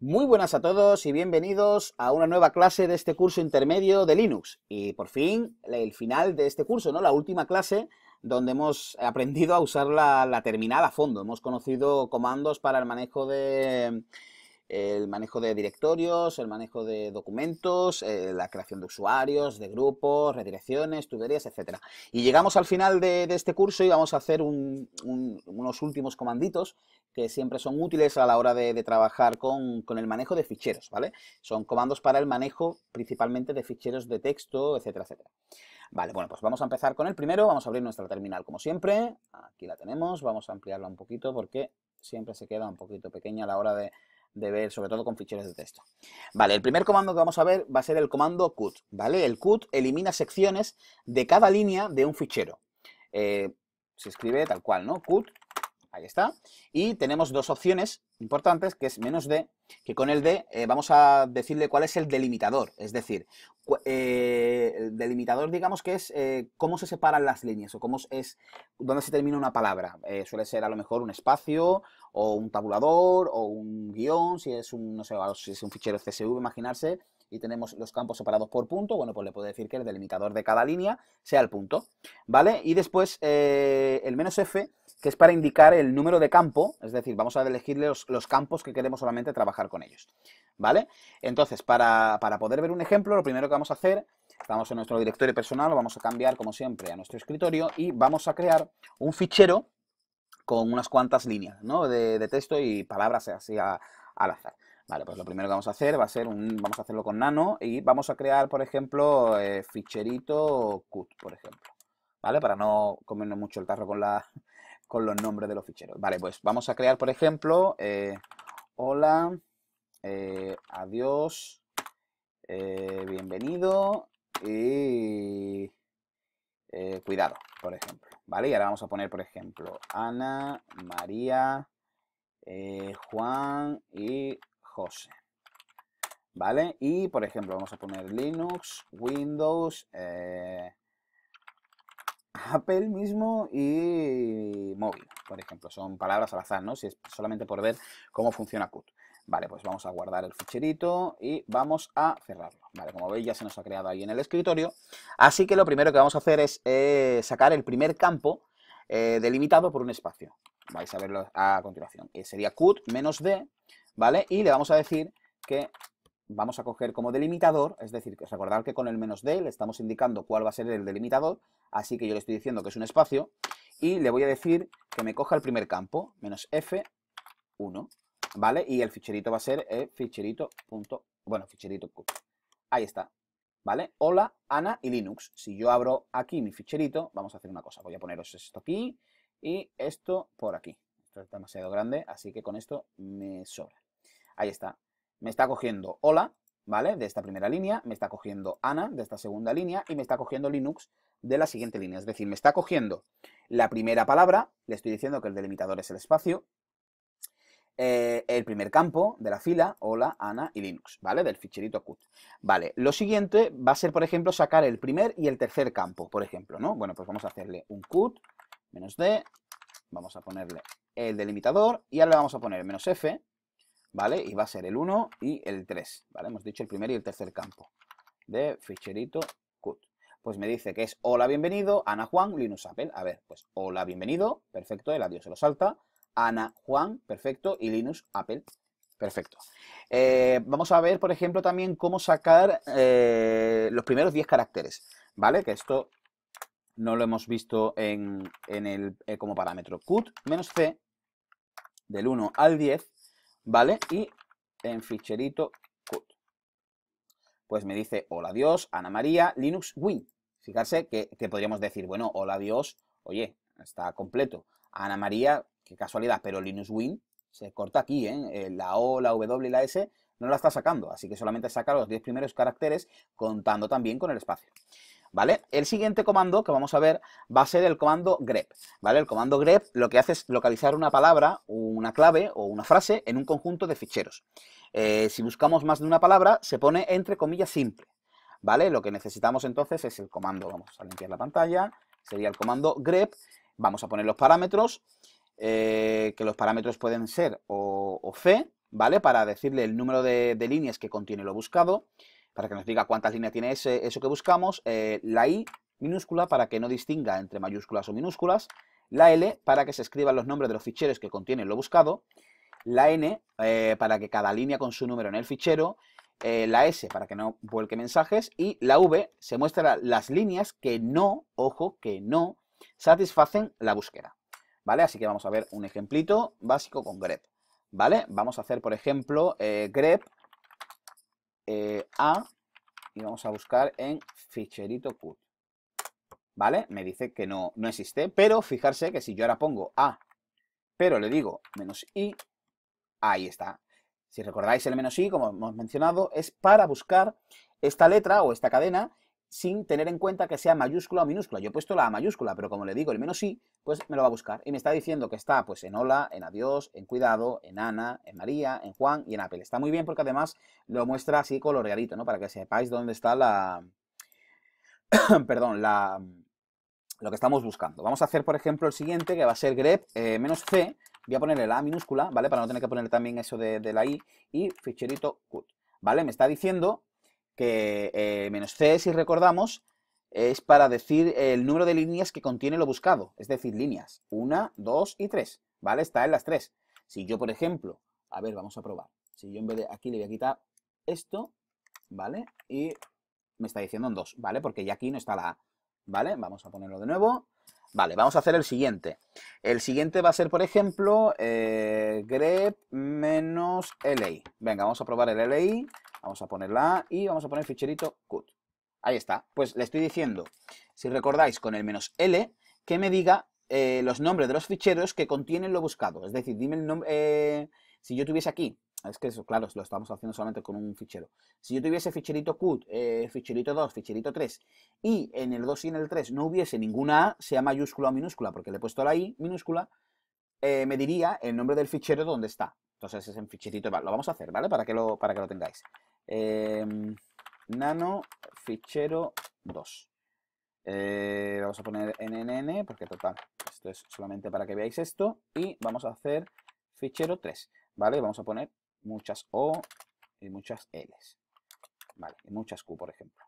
Muy buenas a todos y bienvenidos a una nueva clase de este curso intermedio de Linux. Y por fin, el final de este curso, ¿no? La última clase donde hemos aprendido a usar la, la terminal a fondo. Hemos conocido comandos para el manejo de, el manejo de directorios, el manejo de documentos, eh, la creación de usuarios, de grupos, redirecciones, tuberías, etc. Y llegamos al final de, este curso y vamos a hacer unos últimos comanditos que siempre son útiles a la hora de, trabajar con, con, el manejo de ficheros, ¿vale? Son comandos para el manejo principalmente de ficheros de texto, etcétera, etcétera. Vale, bueno, pues vamos a empezar con el primero, vamos a abrir nuestra terminal como siempre, aquí la tenemos, vamos a ampliarla un poquito porque siempre se queda un poquito pequeña a la hora de de ver, sobre todo con ficheros de texto. Vale, el primer comando que vamos a ver va a ser el comando cut, ¿vale? El cut elimina secciones de cada línea de un fichero. Eh, se escribe tal cual, ¿no? Cut Ahí está. Y tenemos dos opciones importantes, que es menos D, que con el D eh, vamos a decirle cuál es el delimitador. Es decir, eh, el delimitador, digamos que es eh, cómo se separan las líneas o cómo es dónde se termina una palabra. suele ser a lo mejor un espacio o un tabulador o un guión, si es un, no sé, si es un fichero CSV, imaginarse y tenemos los campos separados por punto, bueno, pues le puedo decir que el delimitador de cada línea sea el punto, ¿vale? Y después eh, el menos F, que es para indicar el número de campo, es decir, vamos a elegir los, campos que queremos solamente trabajar con ellos, ¿vale? Entonces, para, poder ver un ejemplo, lo primero que vamos a hacer vamos a nuestro directorio personal, vamos a cambiar como siempre a nuestro escritorio y vamos a crear un fichero con unas cuantas líneas ¿no? de, texto y palabras así al azar. Vale, pues lo primero que vamos a hacer va a ser un, vamos a hacerlo con nano y vamos a crear, por ejemplo, eh, ficherito cut, por ejemplo. ¿Vale? Para no comernos mucho el tarro con, la, con los nombres de los ficheros. Vale, pues vamos a crear, por ejemplo, eh, hola, eh, adiós, bienvenido y cuidado, por ejemplo. ¿Vale? Y ahora vamos a poner, por ejemplo, Ana, María, Juan y ¿Vale? Y, por ejemplo, vamos a poner Linux, Windows, eh, Apple mismo y móvil, por ejemplo. Son palabras al azar, ¿no? Si es solamente por ver cómo funciona CUT. Vale, pues vamos a guardar el ficherito y vamos a cerrarlo. Vale, como veis ya se nos ha creado ahí en el escritorio. Así que lo primero que vamos a hacer es eh, sacar el primer campo eh, delimitado por un espacio. Vais a verlo a continuación. sería CUT D ¿vale? Y le vamos a decir que vamos a coger como delimitador, es decir, recordar que con el menos d le estamos indicando cuál va a ser el delimitador, así que yo le estoy diciendo que es un espacio, y le voy a decir que me coja el primer campo, menos f1, ¿vale? Y el ficherito va a ser el eh, ficherito. Punto, bueno, ficherito. Ahí está, ¿vale? Hola, Ana y Linux. Si yo abro aquí mi ficherito, vamos a hacer una cosa. Voy a poneros esto aquí y esto por aquí. Esto es demasiado grande, así que con esto me sobra. Ahí está. Me está cogiendo hola, ¿vale? De esta primera línea, me está cogiendo Ana de esta segunda línea y me está cogiendo Linux de la siguiente línea. Es decir, me está cogiendo la primera palabra, le estoy diciendo que el delimitador es el espacio, eh, el primer campo de la fila, hola, Ana y Linux, ¿vale? Del ficherito CUT. Vale, lo siguiente va a ser, por ejemplo, sacar el primer y el tercer campo, por ejemplo, ¿no? Bueno, pues vamos a hacerle un CUT, menos D, vamos a ponerle el delimitador y ahora le vamos a poner menos F, ¿vale? Y va a ser el 1 y el 3, ¿vale? Hemos dicho el primer y el tercer campo de ficherito cut. Pues me dice que es hola, bienvenido, Ana Juan, Linus, Apple. A ver, pues hola, bienvenido, perfecto, el adiós se lo salta. Ana Juan, perfecto, y Linus, Apple, perfecto. Eh, vamos a ver, por ejemplo, también cómo sacar eh, los primeros 10 caracteres, ¿vale? Que esto no lo hemos visto en, el, eh, como parámetro. Cut menos C del 1 al 10 ¿vale? Y en ficherito cut. Pues me dice, hola Dios, Ana María, Linux Win. Fijarse que, podríamos decir, bueno, hola Dios, oye, está completo. Ana María, qué casualidad, pero Linux Win se corta aquí, ¿eh? ¿eh? La O, la W y la S no la está sacando, así que solamente saca los 10 primeros caracteres contando también con el espacio. El siguiente comando que vamos a ver va a ser el comando grep, ¿vale? El comando grep lo que hace es localizar una palabra, una clave o una frase en un conjunto de ficheros. Eh, si buscamos más de una palabra, se pone entre comillas simple, ¿vale? Lo que necesitamos entonces es el comando, vamos a limpiar la pantalla, sería el comando grep, vamos a poner los parámetros, eh, que los parámetros pueden ser o, C, ¿vale? Para decirle el número de líneas que contiene lo buscado, para que nos diga cuántas líneas tiene eso que buscamos, eh, la I minúscula para que no distinga entre mayúsculas o minúsculas, la L para que se escriban los nombres de los ficheros que contienen lo buscado, la N eh, para que cada línea con su número en el fichero, eh, la S para que no vuelque mensajes y la V se muestra las líneas que no, ojo, que no satisfacen la búsqueda. ¿Vale? Así que vamos a ver un ejemplito básico con grep. ¿Vale? Vamos a hacer, por ejemplo, grep eh, a y vamos a buscar en ficherito put. ¿Vale? Me dice que no, no existe, pero fijarse que si yo ahora pongo A, pero le digo menos I, ahí está. Si recordáis el menos I, como hemos mencionado, es para buscar esta letra o esta cadena sin tener en cuenta que sea mayúscula o minúscula. Yo he puesto la A mayúscula, pero como le digo el menos I, pues me lo va a buscar. Y me está diciendo que está pues en hola, en adiós, en cuidado, en Ana, en María, en Juan y en Apple. Está muy bien porque además lo muestra así coloreadito, ¿no? Para que sepáis dónde está la... Perdón, la... Lo que estamos buscando. Vamos a hacer, por ejemplo, el siguiente, que va a ser grep eh, menos C. Voy a ponerle la A minúscula, ¿vale? Para no tener que poner también eso de, de la I. Y ficherito cut. ¿Vale? Me está diciendo que eh, menos C, si recordamos, es para decir el número de líneas que contiene lo buscado, es decir, líneas 1, 2 y 3, ¿vale? Está en las 3. Si yo, por ejemplo, a ver, vamos a probar. Si yo en vez de aquí le voy a quitar esto, ¿vale? Y me está diciendo en 2, ¿vale? Porque ya aquí no está la A, ¿vale? Vamos a ponerlo de nuevo. Vale, vamos a hacer el siguiente. El siguiente va a ser, por ejemplo, eh, grep menos LI. Venga, vamos a probar el LI. Vamos a poner la A y vamos a poner ficherito cut. Ahí está. Pues le estoy diciendo, si recordáis, con el menos L, que me diga eh, los nombres de los ficheros que contienen lo buscado. Es decir, dime el nombre... Eh, si yo tuviese aquí, es que eso, claro, lo estamos haciendo solamente con un fichero. Si yo tuviese ficherito cut, eh, ficherito 2, ficherito 3, y en el 2 y en el 3 no hubiese ninguna A, sea mayúscula o minúscula, porque le he puesto la I minúscula, me diría el nombre del fichero donde está. Entonces es en ficherito, lo vamos a hacer, ¿vale? Para que lo, para que lo tengáis. Em, nano fichero 2. Eh, vamos a poner NNN porque total, esto es solamente para que veáis esto. Y vamos a hacer fichero 3, ¿vale? Vamos a poner muchas O y muchas Ls, ¿vale? Y muchas Q, por ejemplo.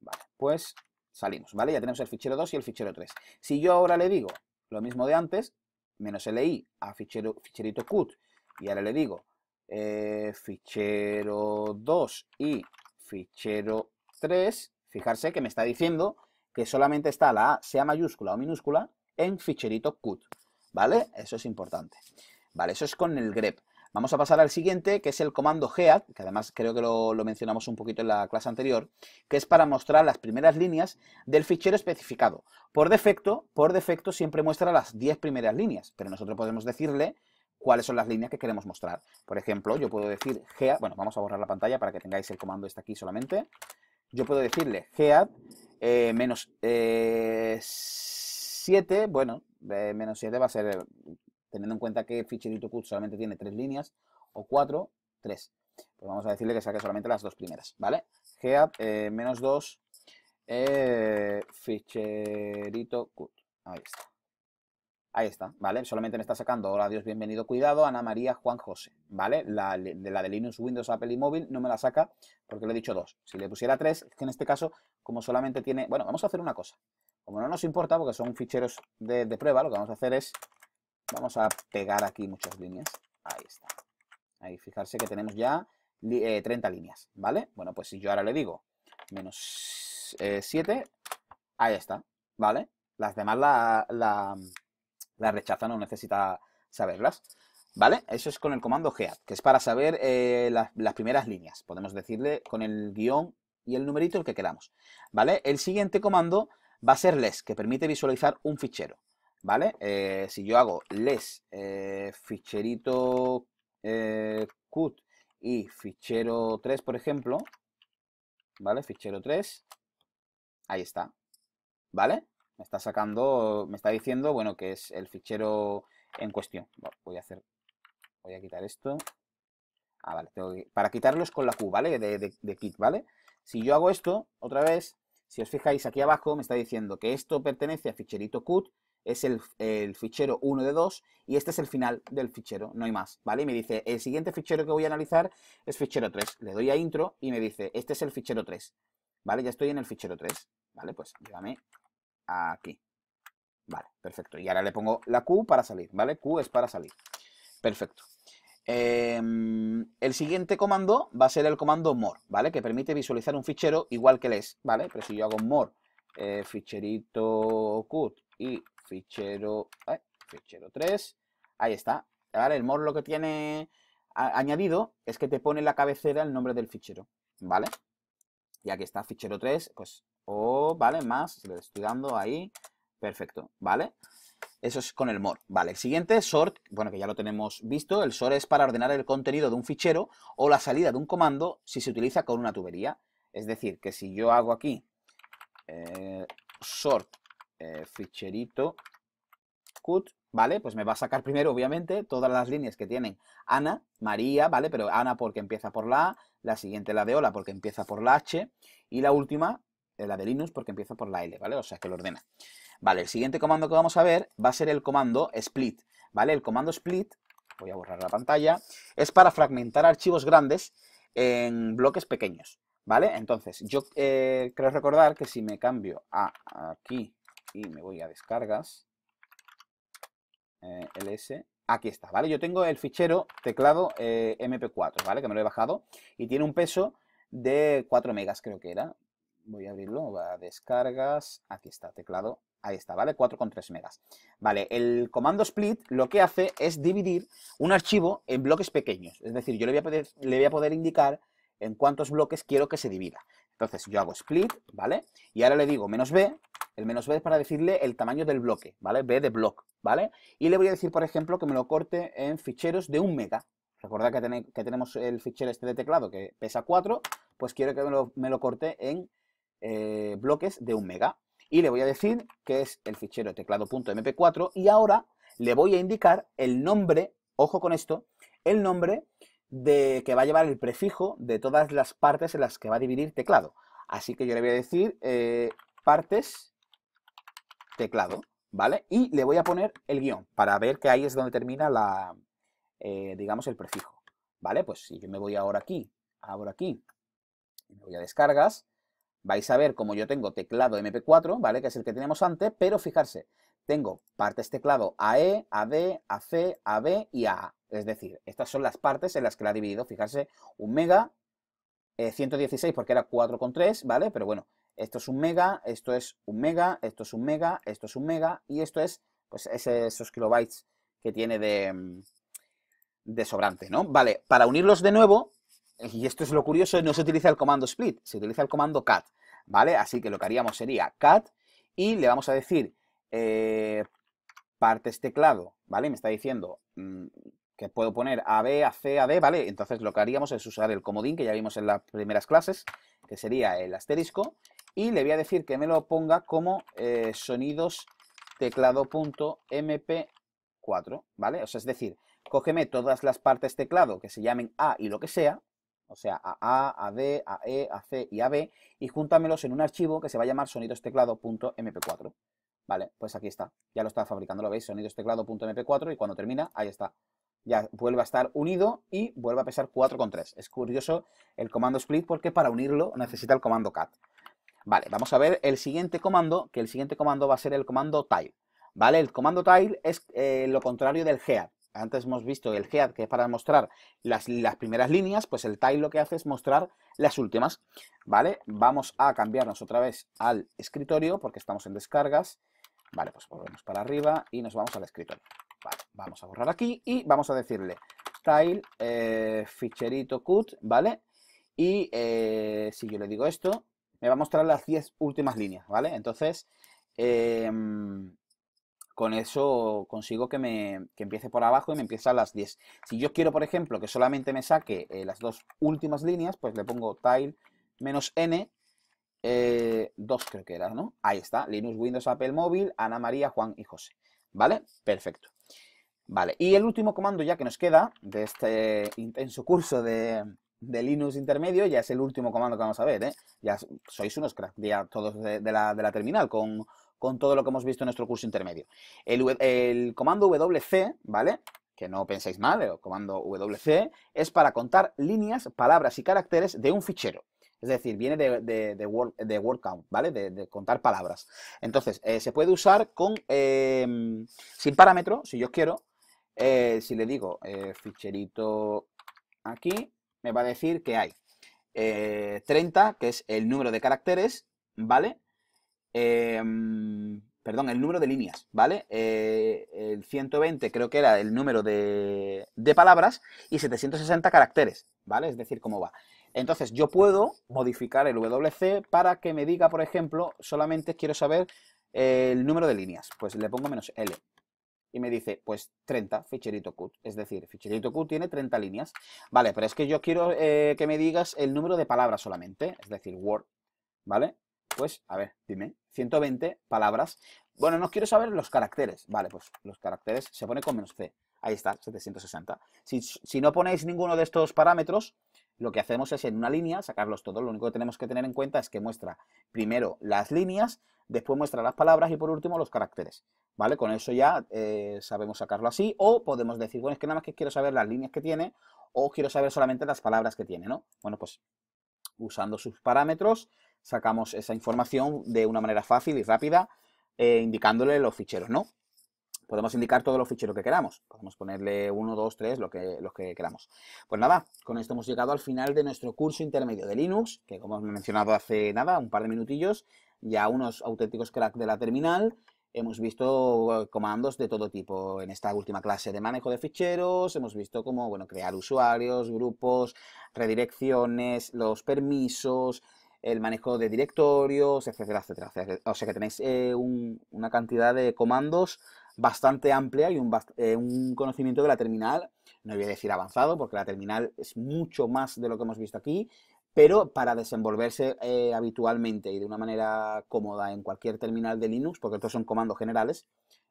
Vale, pues salimos, ¿vale? Ya tenemos el fichero 2 y el fichero 3. Si yo ahora le digo lo mismo de antes, menos LI a fichero, ficherito CUT, y ahora le digo eh, fichero 2 y fichero 3, fijarse que me está diciendo que solamente está la A, sea mayúscula o minúscula, en ficherito CUT, ¿vale? Eso es importante. Vale, eso es con el grep. Vamos a pasar al siguiente, que es el comando head, que además creo que lo, mencionamos un poquito en la clase anterior, que es para mostrar las primeras líneas del fichero especificado. Por defecto, por defecto siempre muestra las 10 primeras líneas, pero nosotros podemos decirle cuáles son las líneas que queremos mostrar. Por ejemplo, yo puedo decir gead, bueno, vamos a borrar la pantalla para que tengáis el comando este aquí solamente. Yo puedo decirle gead eh, menos 7, eh, bueno, eh, menos 7 va a ser, teniendo en cuenta que ficherito cut solamente tiene tres líneas, o 4, 3. Pues vamos a decirle que saque solamente las dos primeras, ¿vale? Gead menos 2, ficherito cut. Ahí está. Ahí está, ¿vale? Solamente me está sacando, hola, Dios, bienvenido, cuidado, Ana María, Juan José, ¿vale? La, de la de Linux, Windows, Apple y móvil no me la saca porque le he dicho dos. Si le pusiera tres, que en este caso, como solamente tiene... Bueno, vamos a hacer una cosa. Como no nos importa, porque son ficheros de, prueba, lo que vamos a hacer es... Vamos a pegar aquí muchas líneas. Ahí está. Ahí, fijarse que tenemos ya 30 eh, líneas, ¿vale? Bueno, pues si yo ahora le digo menos 7, eh, ahí está, ¿vale? Las demás la la rechaza, no necesita saberlas. ¿Vale? Eso es con el comando head, que es para saber eh, las, primeras líneas. Podemos decirle con el guión y el numerito el que queramos. ¿Vale? El siguiente comando va a ser less, que permite visualizar un fichero. ¿Vale? Eh, si yo hago less eh, ficherito cut y fichero 3, por ejemplo, ¿vale? Fichero 3, ahí está, ¿vale? me está sacando, me está diciendo, bueno, que es el fichero en cuestión. voy a hacer, voy a quitar esto. Ah, vale, para quitarlos con la Q, ¿vale? De, de, kit, ¿vale? Si yo hago esto, otra vez, si os fijáis aquí abajo, me está diciendo que esto pertenece a ficherito cut, es el, el, fichero 1 de 2 y este es el final del fichero, no hay más, ¿vale? Y me dice, el siguiente fichero que voy a analizar es fichero 3. Le doy a intro y me dice, este es el fichero 3, ¿vale? Ya estoy en el fichero 3, ¿vale? Pues llévame aquí. Vale, perfecto. Y ahora le pongo la Q para salir, ¿vale? Q es para salir. Perfecto. Em, el siguiente comando va a ser el comando more, ¿vale? Que permite visualizar un fichero igual que le es, ¿vale? Pero si yo hago more, eh, ficherito cut y fichero, fichero 3, ahí está. ¿Vale? El more lo que tiene añadido es que te pone la cabecera el nombre del fichero, ¿vale? Y aquí está fichero 3, pues o, ¿vale? Más, le estoy dando ahí, perfecto, ¿vale? Eso es con el more, ¿vale? El siguiente, sort, bueno, que ya lo tenemos visto, el sort es para ordenar el contenido de un fichero o la salida de un comando si se utiliza con una tubería. Es decir, que si yo hago aquí eh, sort eh, ficherito cut, ¿vale? Pues me va a sacar primero, obviamente, todas las líneas que tienen Ana, María, ¿vale? Pero Ana porque empieza por la A, la siguiente la de Ola porque empieza por la H, y la última la de Linux porque empieza por la L, ¿vale? O sea, que lo ordena. Vale, el siguiente comando que vamos a ver va a ser el comando split, ¿vale? El comando split, voy a borrar la pantalla, es para fragmentar archivos grandes en bloques pequeños, ¿vale? Entonces, yo eh, creo recordar que si me cambio a aquí y me voy a descargas, eh, ls, aquí está, ¿vale? Yo tengo el fichero teclado eh, mp4, ¿vale? Que me lo he bajado y tiene un peso de 4 megas, creo que era, voy a abrirlo, a descargas, aquí está, teclado, ahí está, ¿vale? 4,3 megas. Vale, el comando split lo que hace es dividir un archivo en bloques pequeños, es decir, yo le voy a poder, le voy a poder indicar en cuántos bloques quiero que se divida. Entonces yo hago split, ¿vale? Y ahora le digo menos B, el menos B es para decirle el tamaño del bloque, ¿vale? B de block, ¿vale? Y le voy a decir, por ejemplo, que me lo corte en ficheros de un mega. Recordad que, que tenemos el fichero este de teclado que pesa 4, pues quiero que me lo, me lo corte en eh, bloques de un mega. Y le voy a decir que es el fichero teclado.mp4 y ahora le voy a indicar el nombre, ojo con esto, el nombre de que va a llevar el prefijo de todas las partes en las que va a dividir teclado. Así que yo le voy a decir eh, partes teclado, ¿vale? Y le voy a poner el guión para ver que ahí es donde termina la, eh, digamos, el prefijo, ¿vale? Pues si yo me voy ahora aquí, ahora aquí, me voy a descargas, Vais a ver como yo tengo teclado MP4, ¿vale? Que es el que teníamos antes, pero fijarse, tengo partes teclado AE, AD, AC, AB y a Es decir, estas son las partes en las que la he dividido. Fijarse, un mega, 116 eh, porque era 4,3, ¿vale? Pero bueno, esto es un mega, esto es un mega, esto es un mega, esto es un mega y esto es, pues, esos kilobytes que tiene de, mm, de sobrante, ¿no? Vale, para unirlos de nuevo, y esto es lo curioso, no se utiliza el comando split, se utiliza el comando cat, ¿vale? Así que lo que haríamos sería cat y le vamos a decir eh, partes teclado, ¿vale? Me está diciendo mm, que puedo poner a B, a C, a D, ¿vale? Entonces lo que haríamos es usar el comodín que ya vimos en las primeras clases, que sería el asterisco, y le voy a decir que me lo ponga como eh, sonidos teclado.mp4, ¿vale? O sea, es decir, cógeme todas las partes teclado que se llamen A y lo que sea, o sea, a A, a D, a E, a C y a B, y júntamelos en un archivo que se va a llamar sonidosteclado.mp4. Vale, pues aquí está, ya lo está fabricando, lo veis, sonidosteclado.mp4, y cuando termina, ahí está. Ya vuelve a estar unido y vuelve a pesar 4,3. Es curioso el comando split porque para unirlo necesita el comando cat. Vale, vamos a ver el siguiente comando, que el siguiente comando va a ser el comando tile. ¿Vale? El comando tile es eh, lo contrario del head antes hemos visto el head, que es para mostrar las, primeras líneas, pues el tile lo que hace es mostrar las últimas, ¿vale? Vamos a cambiarnos otra vez al escritorio, porque estamos en descargas. Vale, pues volvemos para arriba y nos vamos al escritorio. vamos a borrar aquí y vamos a decirle tile, eh, ficherito cut, ¿vale? Y eh, si yo le digo esto, me va a mostrar las 10 últimas líneas, ¿vale? Entonces, eh, con eso consigo que me empiece por abajo y me empiece a las 10. Si yo quiero, por ejemplo, que solamente me saque eh, las dos últimas líneas, pues le pongo tile menos n, 2 eh, creo que era, ¿no? Ahí está, Linux, Windows, Apple Móvil, Ana María, Juan y José. ¿Vale? Perfecto. Vale, y el último comando ya que nos queda de este intenso curso de, Linux intermedio, ya es el último comando que vamos a ver, ¿eh? Ya sois unos crack. ya todos la, de la terminal con con todo lo que hemos visto en nuestro curso intermedio. El, comando WC, ¿vale? que no penséis mal, el comando WC, es para contar líneas, palabras y caracteres de un fichero. Es decir, viene de, de, word, de word, count, ¿vale? De, contar palabras. Entonces, eh, se puede usar con em, sin parámetro, si yo quiero. Eh, si le digo eh, ficherito aquí, me va a decir que hay 30, que es el número de caracteres, ¿vale? Em, perdón, el número de líneas, ¿vale? Eh, el 120 creo que era el número de, de, palabras y 760 caracteres, ¿vale? Es decir, cómo va. Entonces yo puedo modificar el WC para que me diga, por ejemplo, solamente quiero saber el número de líneas. Pues le pongo menos L. Y me dice, pues 30, ficherito Q. Es decir, ficherito Q tiene 30 líneas. Vale, pero es que yo quiero eh, que me digas el número de palabras solamente. Es decir, Word. ¿Vale? pues, a ver, dime, 120 palabras. Bueno, no quiero saber los caracteres. Vale, pues los caracteres se pone con menos C. Ahí está, 760. Si, no ponéis ninguno de estos parámetros, lo que hacemos es en una línea sacarlos todos. Lo único que tenemos que tener en cuenta es que muestra primero las líneas, después muestra las palabras y por último los caracteres. ¿Vale? Con eso ya eh, sabemos sacarlo así o podemos decir, bueno, es que nada más que quiero saber las líneas que tiene o quiero saber solamente las palabras que tiene, ¿no? Bueno, pues usando sus parámetros sacamos esa información de una manera fácil y rápida, eh, indicándole los ficheros, ¿no? Podemos indicar todos los ficheros que queramos. Podemos ponerle uno, dos, tres, lo que, los que queramos. Pues nada, con esto hemos llegado al final de nuestro curso intermedio de Linux, que como hemos mencionado hace nada, un par de minutillos, ya unos auténticos cracks de la terminal. Hemos visto eh, comandos de todo tipo en esta última clase de manejo de ficheros, hemos visto cómo bueno, crear usuarios, grupos, redirecciones, los permisos, el manejo de directorios, etcétera, etcétera. O sea que tenéis eh, una cantidad de comandos bastante amplia y eh, un, conocimiento de la terminal, no voy a decir avanzado, porque la terminal es mucho más de lo que hemos visto aquí, pero para desenvolverse eh, habitualmente y de una manera cómoda en cualquier terminal de Linux, porque estos son comandos generales,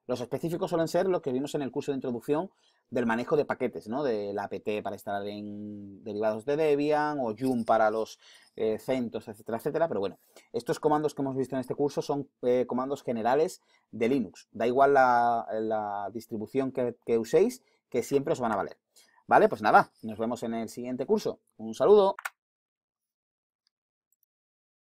los específicos suelen ser los que vimos en el curso de introducción del manejo de paquetes, ¿no? De la APT para estar en derivados de Debian o Yum para los centros, eh, CentOS, etcétera, etcétera. Pero bueno, estos comandos que hemos visto en este curso son eh, comandos generales de Linux. Da igual la, distribución que, que uséis, que siempre os van a valer. Vale, pues nada, nos vemos en el siguiente curso. Un saludo.